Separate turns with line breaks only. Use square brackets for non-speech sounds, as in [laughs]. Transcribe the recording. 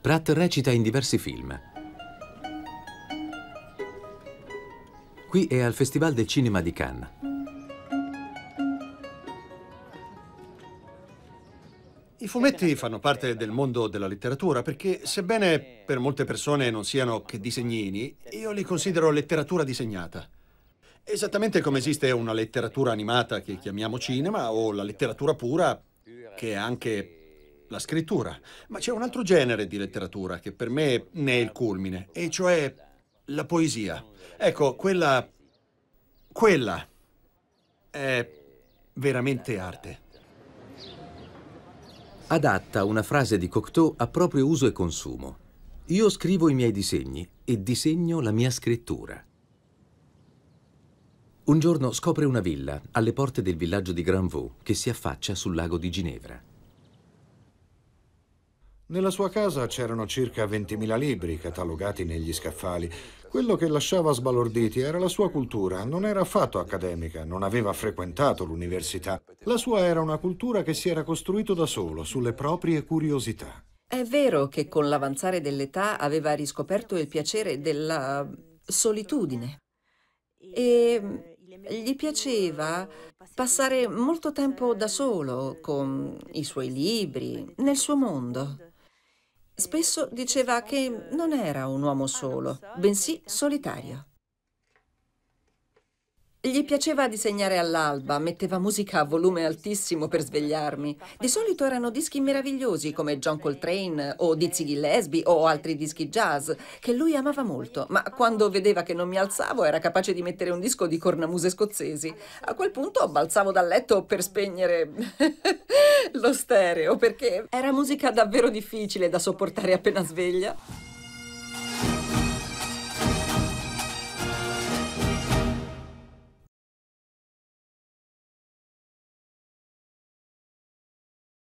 Pratt recita in diversi film. Qui è al Festival del Cinema di Cannes. I fumetti fanno parte del mondo
della letteratura perché, sebbene per molte persone non siano che disegnini, io li considero letteratura disegnata. Esattamente come esiste una letteratura animata che chiamiamo cinema o la letteratura pura, che è anche la scrittura. Ma c'è un altro genere di letteratura che per me ne è il culmine, e cioè la poesia. Ecco, quella... quella è veramente arte.
Adatta una frase di Cocteau a proprio uso e consumo. Io scrivo i miei disegni e disegno la mia scrittura. Un giorno scopre una villa alle porte del villaggio di Granvaux che si affaccia sul lago di Ginevra.
Nella sua casa c'erano circa 20.000 libri catalogati negli scaffali. Quello che lasciava sbalorditi era la sua cultura, non era affatto accademica, non aveva frequentato l'università. La sua era una cultura che si era costruito da solo, sulle proprie curiosità. È
vero che con l'avanzare dell'età aveva riscoperto il piacere della solitudine e gli piaceva passare molto tempo da solo con i suoi libri, nel suo mondo. Spesso diceva che non era un uomo solo, bensì solitario. Gli piaceva disegnare all'alba, metteva musica a volume altissimo per svegliarmi. Di solito erano dischi meravigliosi come John Coltrane o Dizzy Gillespie o altri dischi jazz che lui amava molto, ma quando vedeva che non mi alzavo era capace di mettere un disco di cornamuse scozzesi. A quel punto balzavo dal letto per spegnere [laughs] lo stereo perché era musica davvero difficile da sopportare appena sveglia.